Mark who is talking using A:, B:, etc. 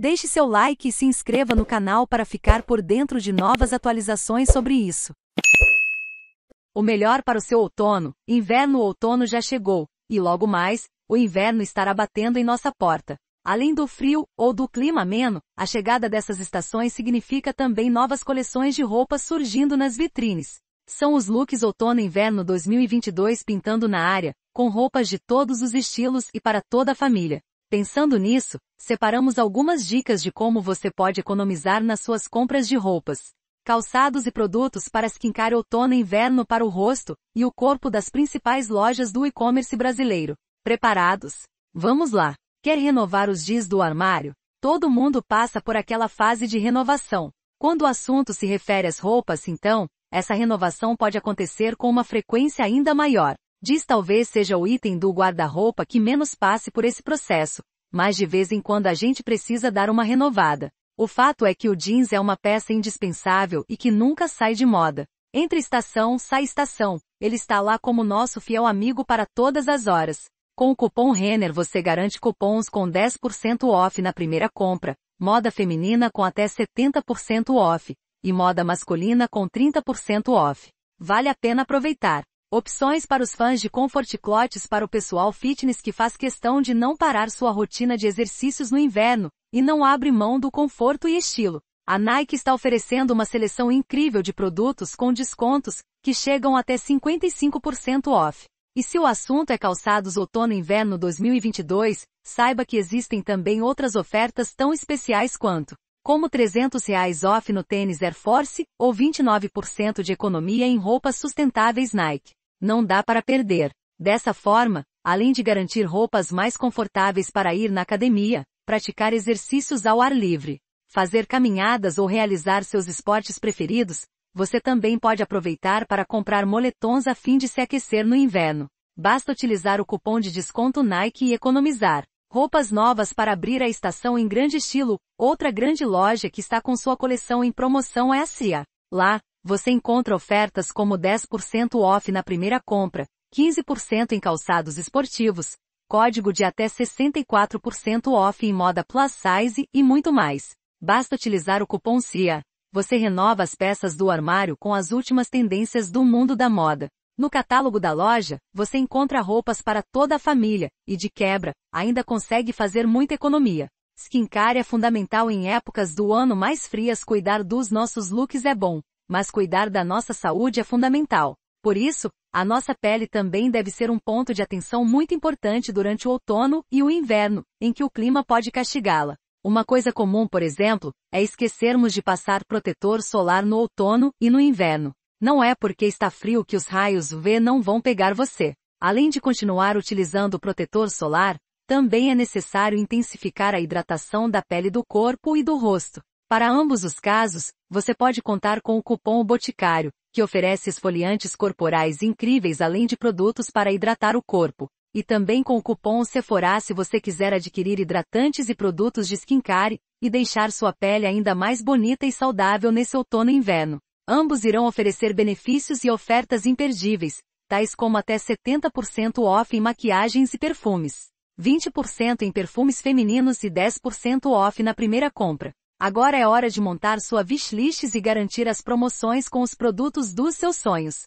A: Deixe seu like e se inscreva no canal para ficar por dentro de novas atualizações sobre isso. O melhor para o seu outono, inverno outono já chegou, e logo mais, o inverno estará batendo em nossa porta. Além do frio ou do clima ameno, a chegada dessas estações significa também novas coleções de roupas surgindo nas vitrines. São os looks outono-inverno 2022 pintando na área, com roupas de todos os estilos e para toda a família. Pensando nisso, separamos algumas dicas de como você pode economizar nas suas compras de roupas, calçados e produtos para skincare outono e inverno para o rosto e o corpo das principais lojas do e-commerce brasileiro. Preparados? Vamos lá! Quer renovar os dias do armário? Todo mundo passa por aquela fase de renovação. Quando o assunto se refere às roupas, então, essa renovação pode acontecer com uma frequência ainda maior. Diz talvez seja o item do guarda-roupa que menos passe por esse processo, mas de vez em quando a gente precisa dar uma renovada. O fato é que o jeans é uma peça indispensável e que nunca sai de moda. Entre estação, sai estação. Ele está lá como nosso fiel amigo para todas as horas. Com o cupom Renner você garante cupons com 10% off na primeira compra, moda feminina com até 70% off e moda masculina com 30% off. Vale a pena aproveitar. Opções para os fãs de Comfort Clots para o pessoal fitness que faz questão de não parar sua rotina de exercícios no inverno e não abre mão do conforto e estilo. A Nike está oferecendo uma seleção incrível de produtos com descontos que chegam até 55% off. E se o assunto é calçados outono inverno 2022, saiba que existem também outras ofertas tão especiais quanto como R$ 300 reais off no tênis Air Force ou 29% de economia em roupas sustentáveis Nike. Não dá para perder. Dessa forma, além de garantir roupas mais confortáveis para ir na academia, praticar exercícios ao ar livre, fazer caminhadas ou realizar seus esportes preferidos, você também pode aproveitar para comprar moletons a fim de se aquecer no inverno. Basta utilizar o cupom de desconto Nike e economizar. Roupas novas para abrir a estação em grande estilo, outra grande loja que está com sua coleção em promoção é a CIA. Lá, você encontra ofertas como 10% off na primeira compra, 15% em calçados esportivos, código de até 64% off em moda plus size e muito mais. Basta utilizar o cupom CIA. Você renova as peças do armário com as últimas tendências do mundo da moda. No catálogo da loja, você encontra roupas para toda a família, e de quebra, ainda consegue fazer muita economia. Skincare é fundamental em épocas do ano mais frias cuidar dos nossos looks é bom mas cuidar da nossa saúde é fundamental. Por isso, a nossa pele também deve ser um ponto de atenção muito importante durante o outono e o inverno, em que o clima pode castigá-la. Uma coisa comum, por exemplo, é esquecermos de passar protetor solar no outono e no inverno. Não é porque está frio que os raios UV não vão pegar você. Além de continuar utilizando o protetor solar, também é necessário intensificar a hidratação da pele do corpo e do rosto. Para ambos os casos, você pode contar com o cupom Boticário, que oferece esfoliantes corporais incríveis além de produtos para hidratar o corpo. E também com o cupom Sephora se você quiser adquirir hidratantes e produtos de skincare, e deixar sua pele ainda mais bonita e saudável nesse outono e inverno. Ambos irão oferecer benefícios e ofertas imperdíveis, tais como até 70% off em maquiagens e perfumes, 20% em perfumes femininos e 10% off na primeira compra. Agora é hora de montar sua wishlists e garantir as promoções com os produtos dos seus sonhos.